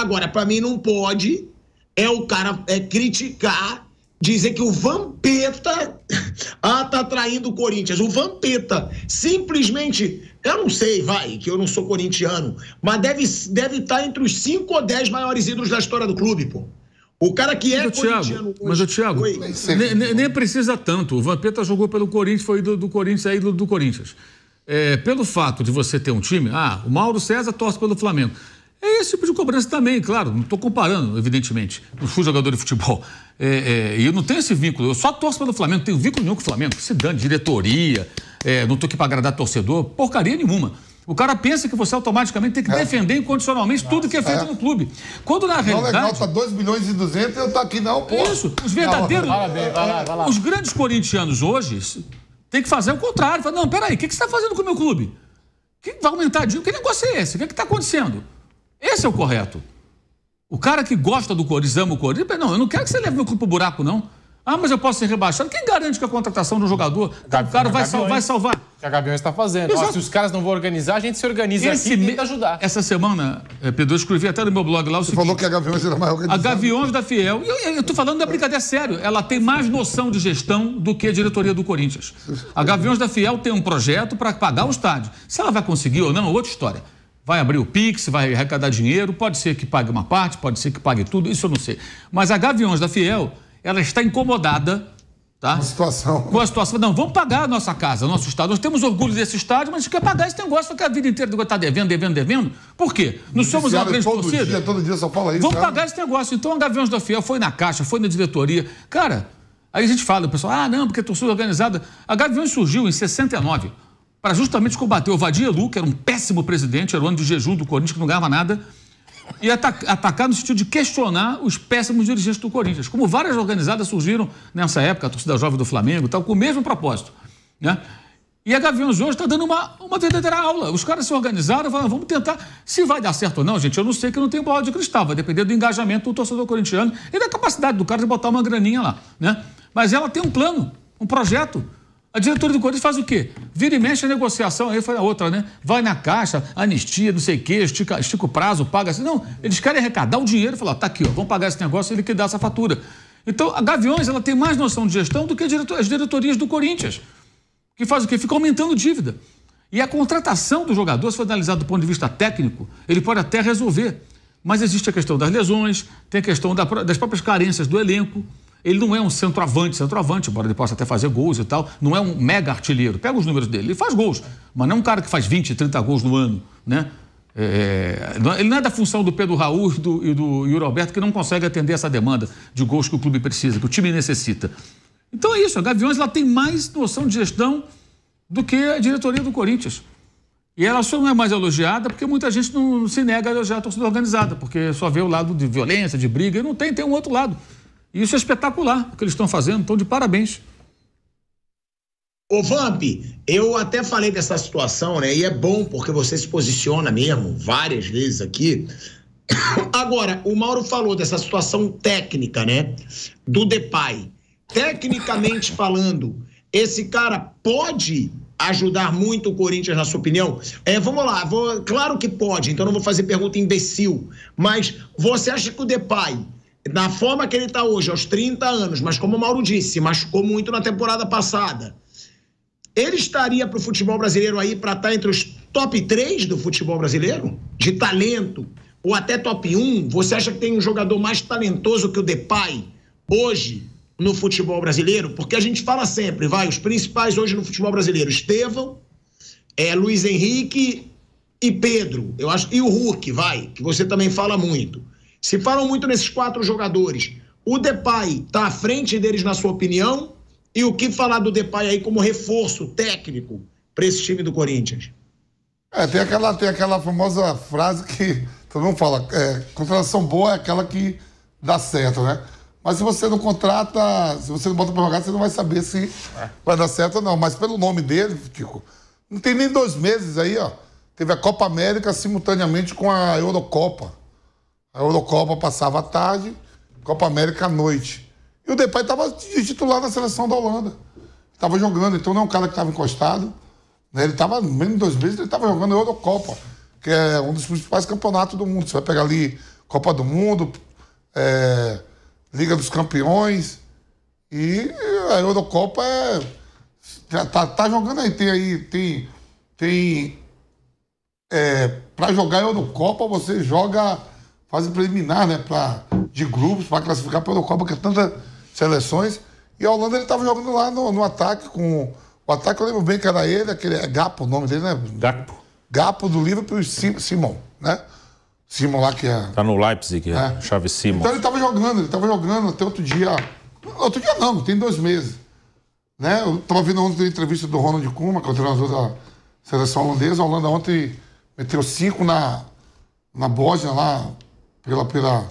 Agora, para mim, não pode é o cara é criticar, dizer que o Vampeta ah, tá traindo o Corinthians. O Vampeta simplesmente, eu não sei, vai, que eu não sou corintiano, mas deve estar deve tá entre os 5 ou 10 maiores ídolos da história do clube, pô. O cara que é mas, corintiano. mas, o Thiago, nem, nem, precisa tanto. O Vampeta jogou pelo Corinthians, foi ídolo do Corinthians, é ídolo do Corinthians. É, pelo fato de você ter um time, ah, o Mauro César torce pelo Flamengo. É esse tipo de cobrança também, claro. Não estou comparando, evidentemente. Não fui jogador de futebol. E é, é, eu não tenho esse vínculo. Eu só torço pelo Flamengo. Não tenho vínculo nenhum com o Flamengo. Se dane, diretoria. É, não estou aqui para agradar torcedor. Porcaria nenhuma. O cara pensa que você automaticamente tem que é. defender incondicionalmente Nossa, tudo que é feito é. no clube. Quando na não realidade. Não legal, tá 2 milhões e 200 eu tô aqui não, pô. Isso, os verdadeiros. Não, vai lá, vai lá, vai lá. Os grandes corintianos hoje tem que fazer o contrário. Fala não, peraí, o que, que você está fazendo com o meu clube? Que vai aumentar dinheiro? Que negócio é esse? O que é está acontecendo? Esse é o correto. O cara que gosta do Corinthians, ama o Corinthians, não, eu não quero que você leve meu clube pro buraco, não. Ah, mas eu posso ser rebaixado. Quem garante que a contratação do jogador, Gabi, o cara vai, sal, vai salvar? Que a Gaviões está fazendo. Ó, se os caras não vão organizar, a gente se organiza Esse aqui e tenta ajudar. Essa semana, eh, Pedro, eu escrevi até no meu blog lá o Você seguinte, falou que a Gaviões era é mais organizada. A Gaviões da Fiel. Eu, eu estou falando da brincadeira sério. Ela tem mais noção de gestão do que a diretoria do Corinthians. A Gaviões da Fiel tem um projeto para pagar o estádio. Se ela vai conseguir ou não, outra história vai abrir o Pix, vai arrecadar dinheiro, pode ser que pague uma parte, pode ser que pague tudo, isso eu não sei. Mas a Gaviões da Fiel, ela está incomodada tá? Com a situação. Com a situação. Não, vamos pagar a nossa casa, nosso estádio. Nós temos orgulho desse estádio, mas a gente quer pagar esse negócio que a vida inteira está devendo, devendo, devendo. Por quê? Não somos uma é grande todo torcida? Dia, todo dia só fala isso. Vamos cara. Né? pagar esse negócio. Então a Gaviões da Fiel foi na Caixa, foi na diretoria. Cara, aí a gente fala, o pessoal, ah, não, porque é torcida organizada. A Gaviões surgiu em 69 para justamente combater o Vadia Lu, que era um péssimo presidente, era o ano de jejum do Corinthians, que não ganhava nada, e ataca, atacar no sentido de questionar os péssimos dirigentes do Corinthians. Como várias organizadas surgiram nessa época, a torcida jovem do Flamengo tal, com o mesmo propósito. Né? E a Gaviões hoje está dando uma, uma verdadeira aula. Os caras se organizaram, falaram, vamos tentar. Se vai dar certo ou não, gente, eu não sei que não tenho bola de cristal. Vai depender do engajamento do torcedor corintiano e da capacidade do cara de botar uma graninha lá. Né? Mas ela tem um plano, um projeto. A diretoria do Corinthians faz o quê? Vira e mexe a negociação, aí foi a ah, outra, né? Vai na caixa, anistia, não sei o quê, estica, estica o prazo, paga assim. Não, eles querem arrecadar o dinheiro e falar, tá aqui, ó, vamos pagar esse negócio e liquidar essa fatura. Então, a Gaviões, ela tem mais noção de gestão do que as diretorias do Corinthians, que faz o quê? Fica aumentando dívida. E a contratação do jogador, se for analisado do ponto de vista técnico, ele pode até resolver. Mas existe a questão das lesões, tem a questão das próprias carências do elenco. Ele não é um centroavante, centroavante, embora ele possa até fazer gols e tal. Não é um mega artilheiro. Pega os números dele, ele faz gols, mas não é um cara que faz 20, 30 gols no ano, né? É, é, é, ele não é da função do Pedro Raul e do, e do Yuri Alberto que não consegue atender essa demanda de gols que o clube precisa, que o time necessita. Então é isso, a Gaviões ela tem mais noção de gestão do que a diretoria do Corinthians. E ela só não é mais elogiada porque muita gente não se nega a elogiar a torcida organizada, porque só vê o lado de violência, de briga, e não tem, tem um outro lado. Isso é espetacular o que eles estão fazendo, estão de parabéns. Ô Vamp, eu até falei dessa situação, né? E é bom porque você se posiciona mesmo várias vezes aqui. Agora, o Mauro falou dessa situação técnica, né? Do Depay. Tecnicamente falando, esse cara pode ajudar muito o Corinthians, na sua opinião? É, vamos lá, vou, claro que pode, então não vou fazer pergunta imbecil. Mas você acha que o Depay na forma que ele está hoje, aos 30 anos, mas como o Mauro disse, se machucou muito na temporada passada. Ele estaria para o futebol brasileiro aí para estar tá entre os top 3 do futebol brasileiro? De talento? Ou até top 1? Você acha que tem um jogador mais talentoso que o Depay hoje no futebol brasileiro? Porque a gente fala sempre, vai, os principais hoje no futebol brasileiro, Estevão, é, Luiz Henrique e Pedro. Eu acho, e o Hulk, vai, que você também fala muito. Se falam muito nesses quatro jogadores. O Depay está à frente deles, na sua opinião? E o que falar do Depay aí como reforço técnico para esse time do Corinthians? É, tem aquela, tem aquela famosa frase que todo mundo fala: é, contratação boa é aquela que dá certo, né? Mas se você não contrata, se você não bota para jogar, você não vai saber se é. vai dar certo ou não. Mas pelo nome dele, Tico, não tem nem dois meses aí, ó. Teve a Copa América simultaneamente com a Eurocopa. A Eurocopa passava à tarde, Copa América à noite. E o Depay estava de titular na seleção da Holanda. Estava jogando, então não é um cara que estava encostado. Né? Ele estava, menos de dois meses, ele estava jogando a Eurocopa, que é um dos principais campeonatos do mundo. Você vai pegar ali Copa do Mundo, é, Liga dos Campeões. E a Eurocopa é, já tá, tá, tá jogando aí. Tem aí, tem. tem é, para jogar a Eurocopa, você joga fase preliminar, né? Pra, de grupos, para classificar para Copa, Eurocopa, que é tantas seleções. E a Holanda ele estava jogando lá no, no, ataque com. O ataque eu lembro bem que era ele, aquele. É Gapo o nome dele, né? Gapo. Gapo do Liverpool e Sim, Simon, né? Simon lá que é. Tá no Leipzig, né? Chave Simon. Então ele estava jogando, ele estava jogando até outro dia. Outro dia não, tem dois meses. Né? Eu estava vendo ontem a entrevista do Ronald Kuma, que é o treinador da seleção holandesa. A Holanda ontem meteu cinco na, na Bósnia lá, pela, pela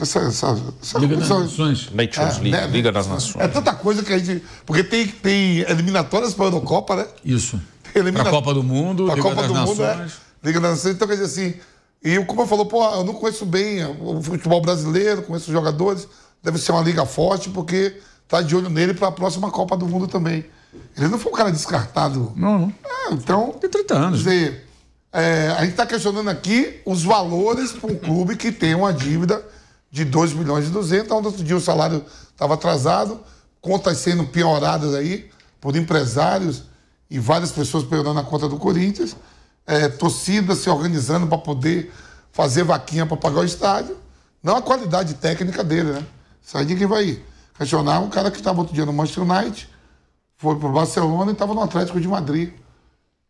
essa, essa, essa, Liga das Nações. Nations é, League, né, né? Liga das Nações. É tanta coisa que a gente. Porque tem, tem eliminatórias para a Eurocopa, né? Isso. Tem eliminat... Copa do Mundo, Liga Copa das do Nações. Mundo, é. Liga das Nações. Então, quer dizer assim. E o Cuba falou, pô, eu não conheço bem o futebol brasileiro, conheço os jogadores, deve ser uma liga forte, porque tá de olho nele para a próxima Copa do Mundo também. Ele não foi um cara descartado. Não, não. É, então. Tem 30 anos. Dizer, é, a gente está questionando aqui os valores para um clube que tem uma dívida de 2 milhões e 200, onde outro dia o salário estava atrasado, contas sendo pioradas aí por empresários e várias pessoas piorando a conta do Corinthians, é, torcida se organizando para poder fazer vaquinha para pagar o estádio. Não a qualidade técnica dele, né? Isso aí ninguém vai questionar. Um cara que estava outro dia no Manchester United, foi para o Barcelona e estava no Atlético de Madrid.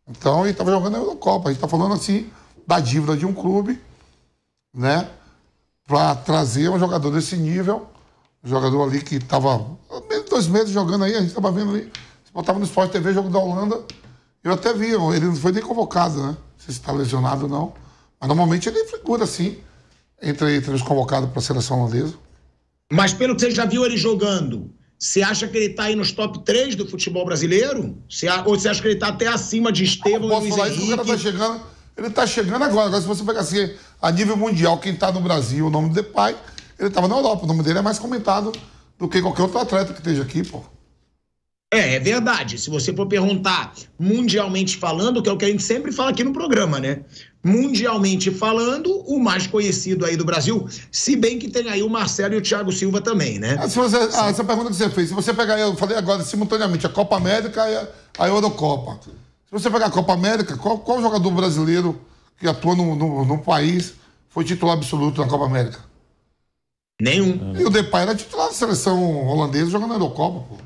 Então ele estava jogando a Eurocopa. A gente está falando assim da dívida de um clube, né? Para trazer um jogador desse nível, um jogador ali que estava dois meses jogando aí, a gente estava vendo ali, se botava no Sport TV, jogo da Holanda, eu até vi, ele não foi nem convocado, né? Se está lesionado ou não. Mas normalmente ele figura assim, entre, entre os convocados para a seleção holandesa. Mas pelo que você já viu ele jogando, você acha que ele está aí nos top 3 do futebol brasileiro? Você, ou você acha que ele está até acima de Estevão e Luiz falar Henrique? Isso, o cara tá chegando, ele está chegando agora. Agora, se você pegar assim, a nível mundial, quem está no Brasil, o nome do Depay, ele estava na Europa. O nome dele é mais comentado do que qualquer outro atleta que esteja aqui, pô. É, é verdade. Se você for perguntar mundialmente falando, que é o que a gente sempre fala aqui no programa, né? Mundialmente falando, o mais conhecido aí do Brasil, se bem que tem aí o Marcelo e o Thiago Silva também, né? Ah, você, ah, essa pergunta que você fez, se você pegar, eu falei agora simultaneamente, a Copa América e a Eurocopa. Se você pegar a Copa América, qual, qual jogador brasileiro que atua no, no, no país foi titular absoluto na Copa América? Nenhum. E o Depay era titular da seleção holandesa jogando na Eurocopa, pô.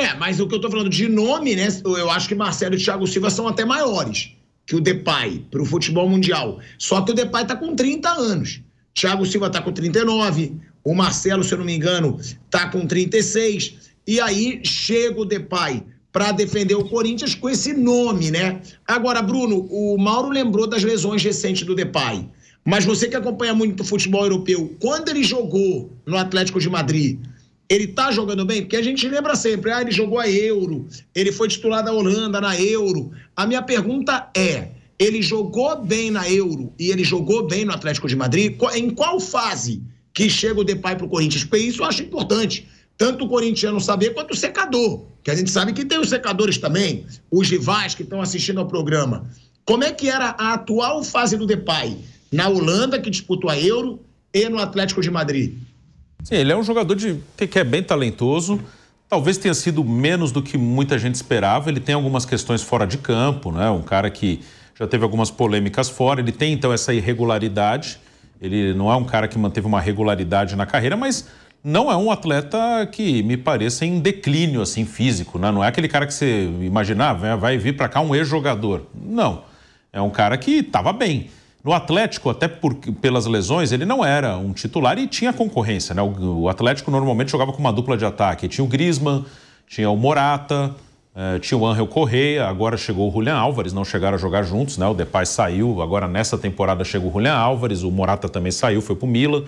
É, mas o que eu tô falando de nome, né? Eu acho que Marcelo e Thiago Silva são até maiores que o Depay pro futebol mundial. Só que o Depay tá com 30 anos. Thiago Silva tá com 39, o Marcelo, se eu não me engano, tá com 36. E aí chega o Depay para defender o Corinthians com esse nome, né? Agora, Bruno, o Mauro lembrou das lesões recentes do Depay. Mas você que acompanha muito o futebol europeu, quando ele jogou no Atlético de Madrid, ele tá jogando bem? Porque a gente lembra sempre, ah, ele jogou a Euro, ele foi titular da Holanda na Euro. A minha pergunta é, ele jogou bem na Euro e ele jogou bem no Atlético de Madrid? Em qual fase que chega o Depay pro Corinthians? Porque isso eu acho importante, tanto o corintiano saber quanto o secador, que a gente sabe que tem os secadores também, os rivais que estão assistindo ao programa. Como é que era a atual fase do Depay na Holanda, que disputou a Euro, e no Atlético de Madrid? Sim, ele é um jogador de, que é bem talentoso. Talvez tenha sido menos do que muita gente esperava. Ele tem algumas questões fora de campo, né? Um cara que já teve algumas polêmicas fora. Ele tem então essa irregularidade. Ele não é um cara que manteve uma regularidade na carreira, mas não é um atleta que me pareça em declínio assim físico, né? Não é aquele cara que você imaginava, ah, vai vir para cá um ex-jogador. Não. É um cara que estava bem. No Atlético, até por, pelas lesões, ele não era um titular e tinha concorrência. Né? O, o, Atlético normalmente jogava com uma dupla de ataque. Tinha o Grisman, tinha o Morata, eh, tinha o Ángel Correia, agora chegou o Julian Álvares, não chegaram a jogar juntos, né? O Depay saiu, agora nessa temporada chegou o Julian Álvares, o Morata também saiu, foi pro Milan.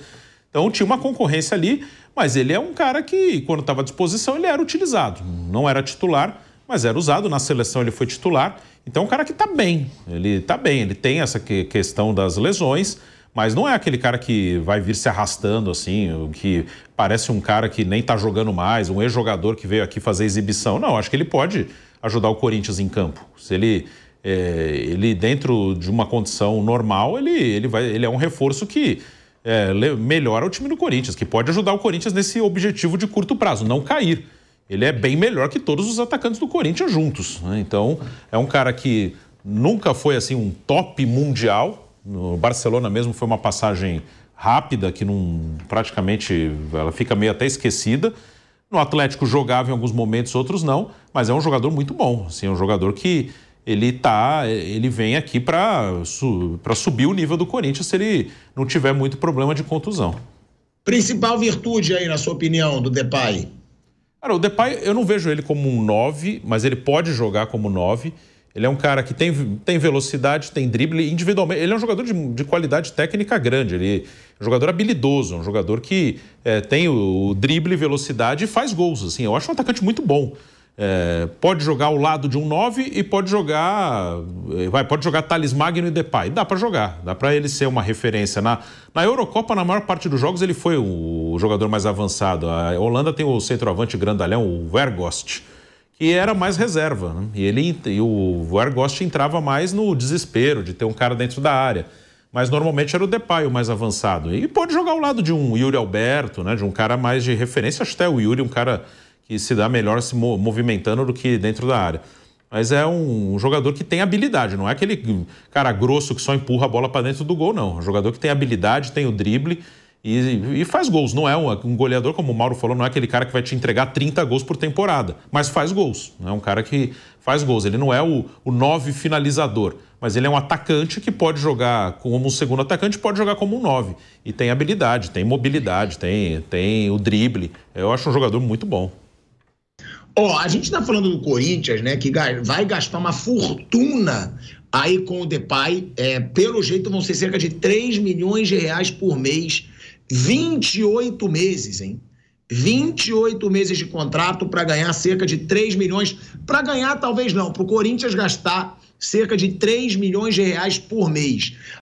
Então tinha uma concorrência ali, mas ele é um cara que, quando estava à disposição, ele era utilizado. Não era titular, mas era usado. Na seleção ele foi titular então, um cara que está bem, ele está bem, ele tem essa questão das lesões, mas não é aquele cara que vai vir se arrastando assim, que parece um cara que nem está jogando mais, um ex-jogador que veio aqui fazer exibição. Não, acho que ele pode ajudar o Corinthians em campo. Se ele, é, ele dentro de uma condição normal, ele, ele, vai, ele é um reforço que é, melhora o time do Corinthians, que pode ajudar o Corinthians nesse objetivo de curto prazo, não cair ele é bem melhor que todos os atacantes do Corinthians juntos. Né? Então, é um cara que nunca foi assim um top mundial. No Barcelona mesmo foi uma passagem rápida que não praticamente ela fica meio até esquecida. No Atlético jogava em alguns momentos, outros não, mas é um jogador muito bom. Assim, é um jogador que ele tá, ele vem aqui para su, subir o nível do Corinthians se ele não tiver muito problema de contusão. Principal virtude aí, na sua opinião, do Depay? Cara, o Depay, eu não vejo ele como um 9, mas ele pode jogar como 9. Ele é um cara que tem, tem velocidade, tem drible individualmente. Ele é um jogador de, de qualidade técnica grande. Ele é um jogador habilidoso, é um jogador que é, tem o, o drible, velocidade e faz gols. Assim, eu acho um atacante muito bom. É, pode jogar ao lado de um 9 e pode jogar. É, vai, pode jogar Thales Magno e Depay. Dá para jogar, dá para ele ser uma referência. Na, na Eurocopa, na maior parte dos jogos, ele foi o jogador mais avançado. A Holanda tem o centroavante grandalhão, o Vergost, que era mais reserva. Né? E, ele, e o Vergost entrava mais no desespero de ter um cara dentro da área. Mas normalmente era o Depay o mais avançado. E pode jogar ao lado de um Yuri Alberto, né? de um cara mais de referência. Acho até o Yuri um cara que se dá melhor se movimentando do que dentro da área. Mas é um jogador que tem habilidade, não é aquele cara grosso que só empurra a bola para dentro do gol, não. É um jogador que tem habilidade, tem o drible e, e faz gols. Não é um, goleador, como o Mauro falou, não é aquele cara que vai te entregar 30 gols por temporada, mas faz gols. É um cara que faz gols. Ele não é o, o nove finalizador, mas ele é um atacante que pode jogar como um segundo atacante, pode jogar como um nove. E tem habilidade, tem mobilidade, tem, tem o drible. Eu acho um jogador muito bom. Ó, oh, a gente está falando do Corinthians, né, que vai gastar uma fortuna aí com o Depay. É, pelo jeito, vão ser cerca de 3 milhões de reais por mês. 28 meses, hein? 28 meses de contrato para ganhar cerca de 3 milhões. Para ganhar, talvez não, para o Corinthians gastar cerca de 3 milhões de reais por mês.